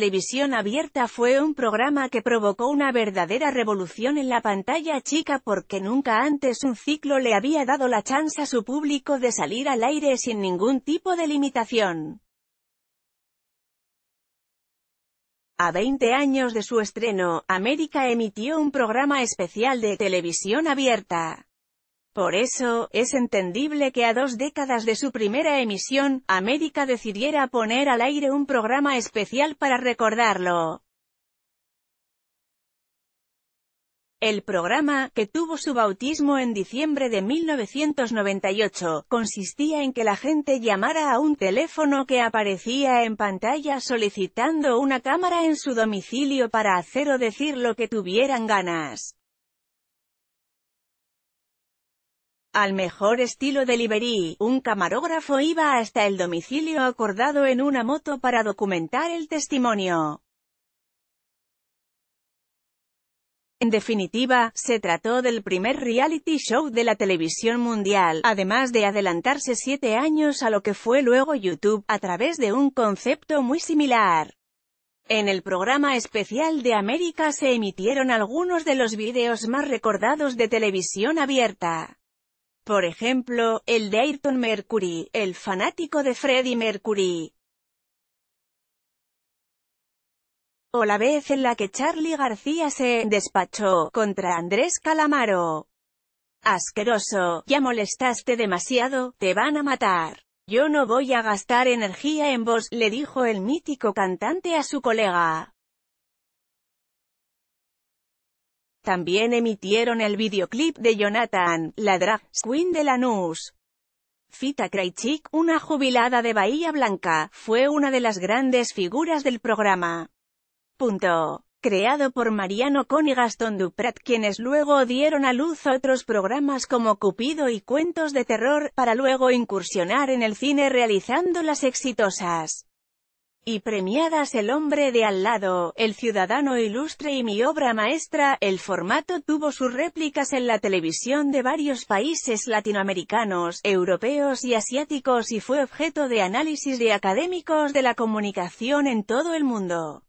televisión abierta fue un programa que provocó una verdadera revolución en la pantalla chica porque nunca antes un ciclo le había dado la chance a su público de salir al aire sin ningún tipo de limitación. A 20 años de su estreno, América emitió un programa especial de televisión abierta. Por eso, es entendible que a dos décadas de su primera emisión, América decidiera poner al aire un programa especial para recordarlo. El programa, que tuvo su bautismo en diciembre de 1998, consistía en que la gente llamara a un teléfono que aparecía en pantalla solicitando una cámara en su domicilio para hacer o decir lo que tuvieran ganas. Al mejor estilo de delivery, un camarógrafo iba hasta el domicilio acordado en una moto para documentar el testimonio. En definitiva, se trató del primer reality show de la televisión mundial, además de adelantarse siete años a lo que fue luego YouTube, a través de un concepto muy similar. En el programa especial de América se emitieron algunos de los vídeos más recordados de televisión abierta. Por ejemplo, el de Ayrton Mercury, el fanático de Freddie Mercury. O la vez en la que Charlie García se «despachó» contra Andrés Calamaro. Asqueroso, ya molestaste demasiado, te van a matar. Yo no voy a gastar energía en vos, le dijo el mítico cantante a su colega. También emitieron el videoclip de Jonathan, la drag queen de la news Fita Krajcik, una jubilada de Bahía Blanca, fue una de las grandes figuras del programa. Punto. Creado por Mariano Con y Gastón Duprat quienes luego dieron a luz otros programas como Cupido y Cuentos de Terror, para luego incursionar en el cine realizando las exitosas y premiadas El hombre de al lado, El ciudadano ilustre y mi obra maestra, el formato tuvo sus réplicas en la televisión de varios países latinoamericanos, europeos y asiáticos y fue objeto de análisis de académicos de la comunicación en todo el mundo.